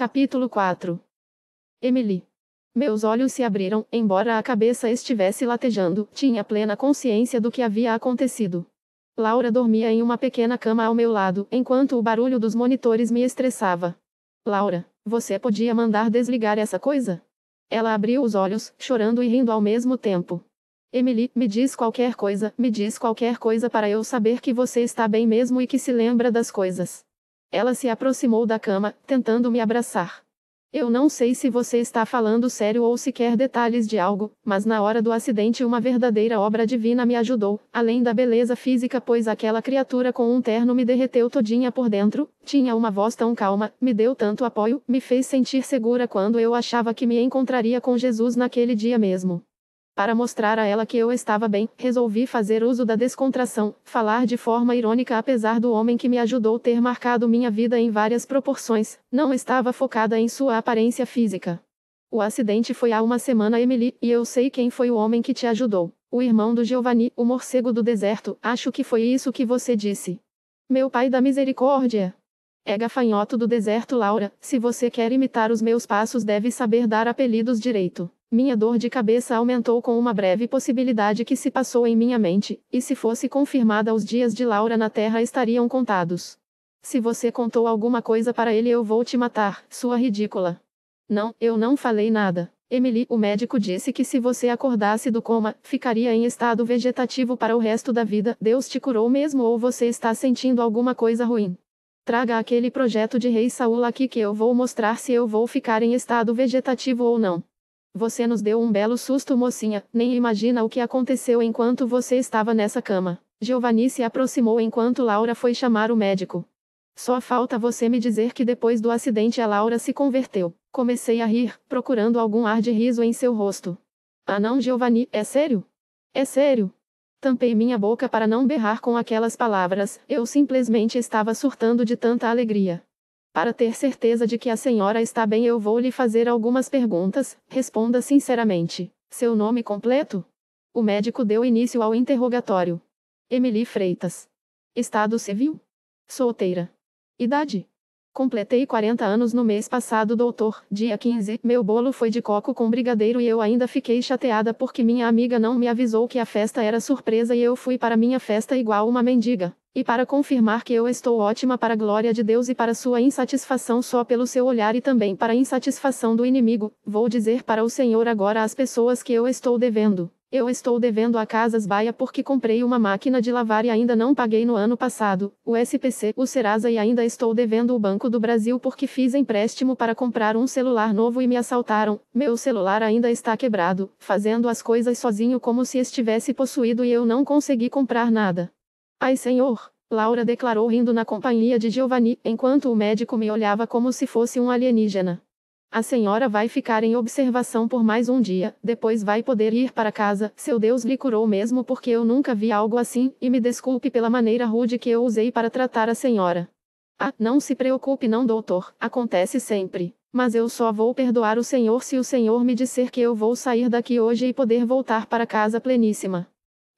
Capítulo 4 Emily. Meus olhos se abriram, embora a cabeça estivesse latejando, tinha plena consciência do que havia acontecido. Laura dormia em uma pequena cama ao meu lado, enquanto o barulho dos monitores me estressava. Laura, você podia mandar desligar essa coisa? Ela abriu os olhos, chorando e rindo ao mesmo tempo. Emily, me diz qualquer coisa, me diz qualquer coisa para eu saber que você está bem mesmo e que se lembra das coisas. Ela se aproximou da cama, tentando me abraçar. Eu não sei se você está falando sério ou se quer detalhes de algo, mas na hora do acidente uma verdadeira obra divina me ajudou, além da beleza física, pois aquela criatura com um terno me derreteu todinha por dentro, tinha uma voz tão calma, me deu tanto apoio, me fez sentir segura quando eu achava que me encontraria com Jesus naquele dia mesmo. Para mostrar a ela que eu estava bem, resolvi fazer uso da descontração, falar de forma irônica apesar do homem que me ajudou ter marcado minha vida em várias proporções, não estava focada em sua aparência física. O acidente foi há uma semana, Emily, e eu sei quem foi o homem que te ajudou. O irmão do Giovanni, o morcego do deserto, acho que foi isso que você disse. Meu pai da misericórdia. É gafanhoto do deserto, Laura. Se você quer imitar os meus passos, deve saber dar apelidos direito. Minha dor de cabeça aumentou com uma breve possibilidade que se passou em minha mente, e se fosse confirmada os dias de Laura na Terra estariam contados. Se você contou alguma coisa para ele eu vou te matar, sua ridícula. Não, eu não falei nada. Emily, o médico disse que se você acordasse do coma, ficaria em estado vegetativo para o resto da vida. Deus te curou mesmo ou você está sentindo alguma coisa ruim? Traga aquele projeto de rei Saul aqui que eu vou mostrar se eu vou ficar em estado vegetativo ou não. Você nos deu um belo susto, mocinha, nem imagina o que aconteceu enquanto você estava nessa cama. Giovanni se aproximou enquanto Laura foi chamar o médico. Só falta você me dizer que depois do acidente a Laura se converteu. Comecei a rir, procurando algum ar de riso em seu rosto. Ah não, Giovanni, é sério? É sério? Tampei minha boca para não berrar com aquelas palavras, eu simplesmente estava surtando de tanta alegria. Para ter certeza de que a senhora está bem, eu vou lhe fazer algumas perguntas, responda sinceramente. Seu nome completo? O médico deu início ao interrogatório. Emily Freitas. Estado civil? Solteira. Idade? Completei 40 anos no mês passado, doutor, dia 15. Meu bolo foi de coco com brigadeiro e eu ainda fiquei chateada porque minha amiga não me avisou que a festa era surpresa e eu fui para minha festa igual uma mendiga. E para confirmar que eu estou ótima para a glória de Deus e para sua insatisfação só pelo seu olhar e também para a insatisfação do inimigo, vou dizer para o Senhor agora as pessoas que eu estou devendo. Eu estou devendo a Casas Bahia porque comprei uma máquina de lavar e ainda não paguei no ano passado, o SPC, o Serasa e ainda estou devendo o Banco do Brasil porque fiz empréstimo para comprar um celular novo e me assaltaram. Meu celular ainda está quebrado, fazendo as coisas sozinho como se estivesse possuído e eu não consegui comprar nada. Ai senhor! Laura declarou rindo na companhia de Giovanni, enquanto o médico me olhava como se fosse um alienígena. A senhora vai ficar em observação por mais um dia, depois vai poder ir para casa. Seu Deus lhe curou mesmo porque eu nunca vi algo assim, e me desculpe pela maneira rude que eu usei para tratar a senhora. Ah, não se preocupe não, doutor, acontece sempre. Mas eu só vou perdoar o senhor se o senhor me disser que eu vou sair daqui hoje e poder voltar para casa pleníssima.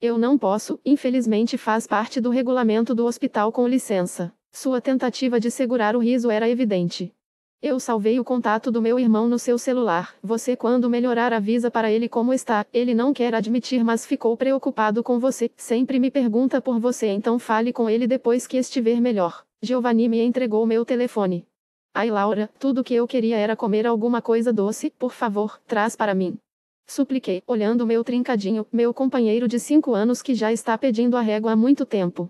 Eu não posso, infelizmente faz parte do regulamento do hospital com licença. Sua tentativa de segurar o riso era evidente. Eu salvei o contato do meu irmão no seu celular. Você, quando melhorar, avisa para ele como está. Ele não quer admitir, mas ficou preocupado com você. Sempre me pergunta por você, então fale com ele depois que estiver melhor. Giovanni me entregou meu telefone. Ai, Laura, tudo que eu queria era comer alguma coisa doce. Por favor, traz para mim. Supliquei, olhando meu trincadinho, meu companheiro de cinco anos que já está pedindo a régua há muito tempo.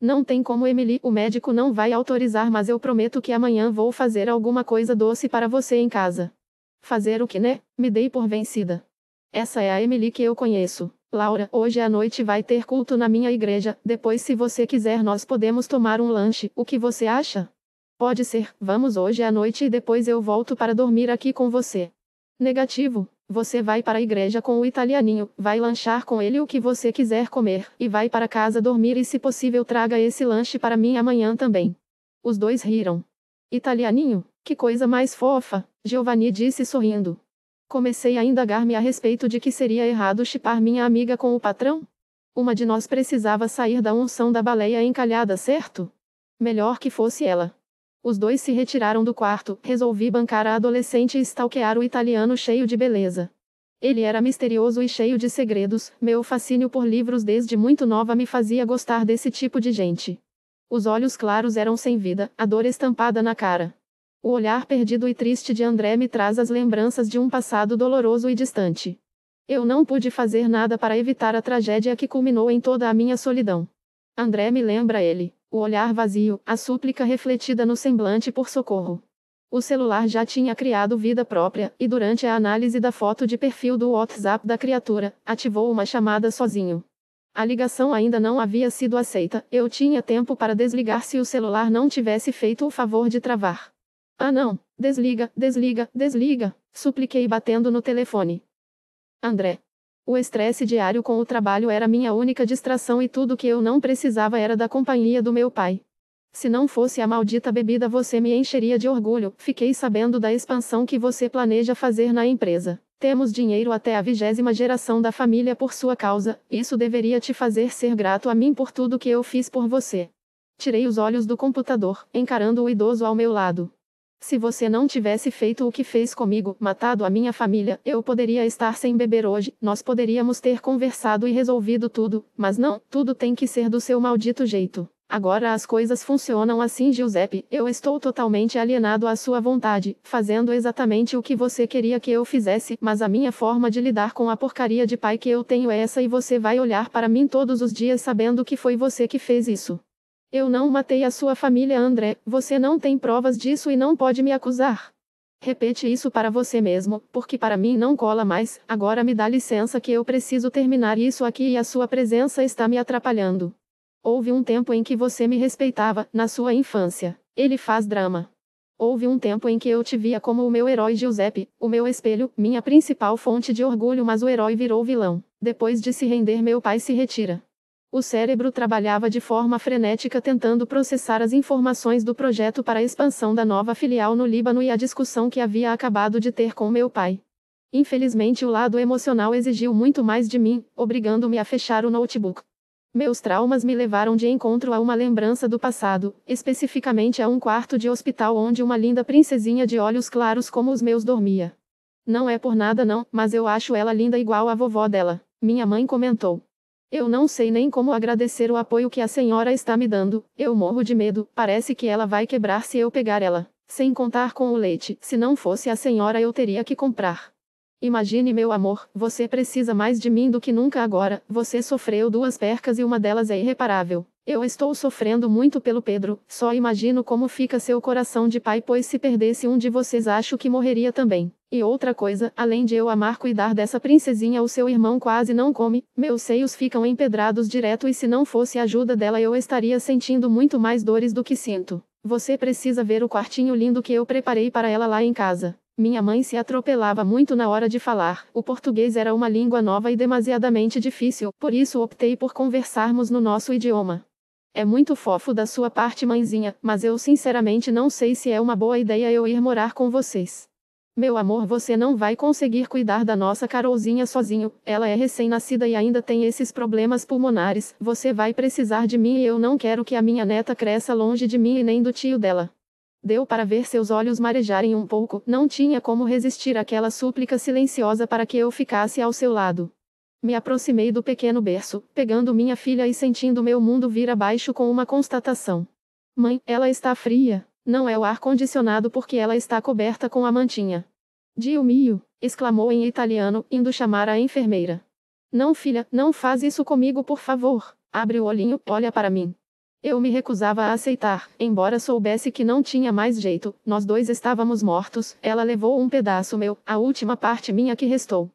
Não tem como Emily, o médico não vai autorizar, mas eu prometo que amanhã vou fazer alguma coisa doce para você em casa. Fazer o que, né? Me dei por vencida. Essa é a Emily que eu conheço. Laura, hoje à noite vai ter culto na minha igreja, depois se você quiser nós podemos tomar um lanche, o que você acha? Pode ser, vamos hoje à noite e depois eu volto para dormir aqui com você. Negativo, você vai para a igreja com o italianinho, vai lanchar com ele o que você quiser comer, e vai para casa dormir e se possível traga esse lanche para mim amanhã também. Os dois riram. Italianinho, que coisa mais fofa, Giovanni disse sorrindo. Comecei a indagar-me a respeito de que seria errado chipar minha amiga com o patrão? Uma de nós precisava sair da unção da baleia encalhada, certo? Melhor que fosse ela. Os dois se retiraram do quarto, resolvi bancar a adolescente e stalkear o italiano cheio de beleza. Ele era misterioso e cheio de segredos, meu fascínio por livros desde muito nova me fazia gostar desse tipo de gente. Os olhos claros eram sem vida, a dor estampada na cara. O olhar perdido e triste de André me traz as lembranças de um passado doloroso e distante. Eu não pude fazer nada para evitar a tragédia que culminou em toda a minha solidão. André me lembra ele. O olhar vazio, a súplica refletida no semblante por socorro. O celular já tinha criado vida própria, e durante a análise da foto de perfil do WhatsApp da criatura, ativou uma chamada sozinho. A ligação ainda não havia sido aceita, eu tinha tempo para desligar se o celular não tivesse feito o favor de travar. Ah não, desliga, desliga, desliga, supliquei batendo no telefone. André, o estresse diário com o trabalho era minha única distração e tudo que eu não precisava era da companhia do meu pai. Se não fosse a maldita bebida, você me encheria de orgulho. Fiquei sabendo da expansão que você planeja fazer na empresa. Temos dinheiro até a vigésima geração da família por sua causa. Isso deveria te fazer ser grato a mim por tudo que eu fiz por você. Tirei os olhos do computador, encarando o idoso ao meu lado. Se você não tivesse feito o que fez comigo, matado a minha família, eu poderia estar sem beber hoje, nós poderíamos ter conversado e resolvido tudo, mas não, tudo tem que ser do seu maldito jeito. Agora as coisas funcionam assim, Giuseppe. Eu estou totalmente alienado à sua vontade, fazendo exatamente o que você queria que eu fizesse, mas a minha forma de lidar com a porcaria de pai que eu tenho é essa e você vai olhar para mim todos os dias sabendo que foi você que fez isso. Eu não matei a sua família, André, você não tem provas disso e não pode me acusar. Repete isso para você mesmo, porque para mim não cola mais, agora me dá licença que eu preciso terminar isso aqui e a sua presença está me atrapalhando. Houve um tempo em que você me respeitava, na sua infância. Ele faz drama. Houve um tempo em que eu te via como o meu herói Giuseppe, o meu espelho, minha principal fonte de orgulho, mas o herói virou vilão. Depois de se render, meu pai se retira. O cérebro trabalhava de forma frenética tentando processar as informações do projeto para a expansão da nova filial no Líbano e a discussão que havia acabado de ter com meu pai. Infelizmente, o lado emocional exigiu muito mais de mim, obrigando-me a fechar o notebook. Meus traumas me levaram de encontro a uma lembrança do passado, especificamente a um quarto de hospital onde uma linda princesinha de olhos claros como os meus dormia. Não é por nada não, mas eu acho ela linda igual a vovó dela, minha mãe comentou. Eu não sei nem como agradecer o apoio que a senhora está me dando, eu morro de medo, parece que ela vai quebrar se eu pegar ela. Sem contar com o leite, se não fosse a senhora eu teria que comprar. Imagine, meu amor, você precisa mais de mim do que nunca agora. Você sofreu duas percas e uma delas é irreparável. Eu estou sofrendo muito pelo Pedro, só imagino como fica seu coração de pai, pois se perdesse um de vocês acho que morreria também. E outra coisa, além de eu amar cuidar dessa princesinha, o seu irmão quase não come, meus seios ficam empedrados direto e se não fosse a ajuda dela eu estaria sentindo muito mais dores do que sinto. Você precisa ver o quartinho lindo que eu preparei para ela lá em casa. Minha mãe se atropelava muito na hora de falar, o português era uma língua nova e demasiadamente difícil, por isso optei por conversarmos no nosso idioma. É muito fofo da sua parte, mãezinha, mas eu sinceramente não sei se é uma boa ideia eu ir morar com vocês. Meu amor, você não vai conseguir cuidar da nossa Carolzinha sozinho. Ela é recém-nascida e ainda tem esses problemas pulmonares. Você vai precisar de mim e eu não quero que a minha neta cresça longe de mim e nem do tio dela. Deu para ver seus olhos marejarem um pouco, não tinha como resistir àquela súplica silenciosa para que eu ficasse ao seu lado. Me aproximei do pequeno berço, pegando minha filha e sentindo meu mundo vir abaixo com uma constatação. Mãe, ela está fria. Não é o ar-condicionado porque ela está coberta com a mantinha. Dio mio, exclamou em italiano, indo chamar a enfermeira. Não filha, não faz isso comigo por favor. Abre o olhinho, olha para mim. Eu me recusava a aceitar, embora soubesse que não tinha mais jeito, nós dois estávamos mortos, ela levou um pedaço meu, a última parte minha que restou.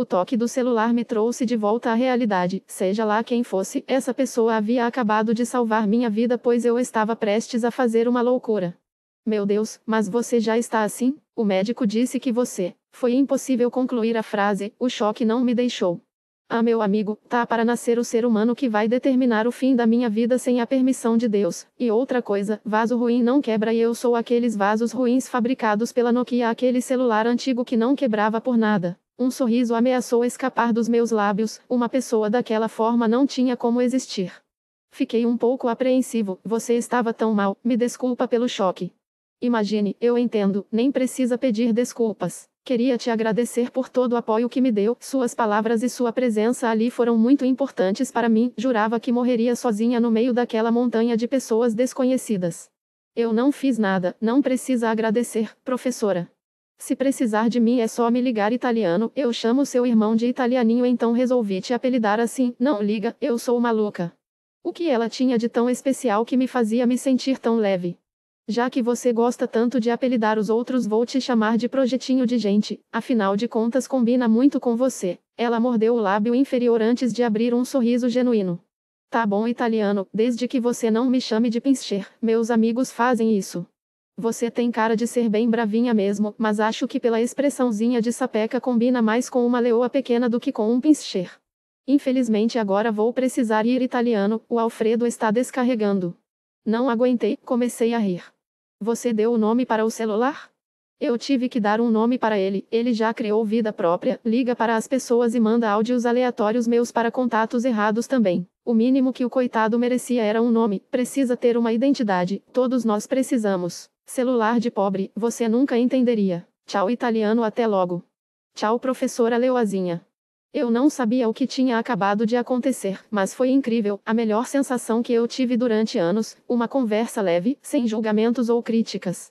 O toque do celular me trouxe de volta à realidade, seja lá quem fosse, essa pessoa havia acabado de salvar minha vida pois eu estava prestes a fazer uma loucura. Meu Deus, mas você já está assim? O médico disse que você. Foi impossível concluir a frase, o choque não me deixou. Ah, meu amigo, tá para nascer o ser humano que vai determinar o fim da minha vida sem a permissão de Deus. E outra coisa, vaso ruim não quebra e eu sou aqueles vasos ruins fabricados pela Nokia, aquele celular antigo que não quebrava por nada. Um sorriso ameaçou escapar dos meus lábios, uma pessoa daquela forma não tinha como existir. Fiquei um pouco apreensivo, você estava tão mal, me desculpa pelo choque. Imagine, eu entendo, nem precisa pedir desculpas. Queria te agradecer por todo o apoio que me deu, suas palavras e sua presença ali foram muito importantes para mim, jurava que morreria sozinha no meio daquela montanha de pessoas desconhecidas. Eu não fiz nada, não precisa agradecer, professora. Se precisar de mim é só me ligar italiano, eu chamo seu irmão de italianinho então resolvi te apelidar assim, não liga, eu sou maluca. O que ela tinha de tão especial que me fazia me sentir tão leve? Já que você gosta tanto de apelidar os outros, vou te chamar de projetinho de gente, afinal de contas combina muito com você. Ela mordeu o lábio inferior antes de abrir um sorriso genuíno. Tá bom, italiano, desde que você não me chame de pincher, meus amigos fazem isso. Você tem cara de ser bem bravinha mesmo, mas acho que pela expressãozinha de sapeca combina mais com uma leoa pequena do que com um pincher. Infelizmente agora vou precisar ir italiano, o Alfredo está descarregando. Não aguentei, comecei a rir. Você deu o nome para o celular? Eu tive que dar um nome para ele, ele já criou vida própria, liga para as pessoas e manda áudios aleatórios meus para contatos errados também. O mínimo que o coitado merecia era um nome, precisa ter uma identidade, todos nós precisamos. Celular de pobre, você nunca entenderia. Tchau italiano até logo. Tchau professora Leoazinha. Eu não sabia o que tinha acabado de acontecer, mas foi incrível, a melhor sensação que eu tive durante anos, uma conversa leve, sem julgamentos ou críticas.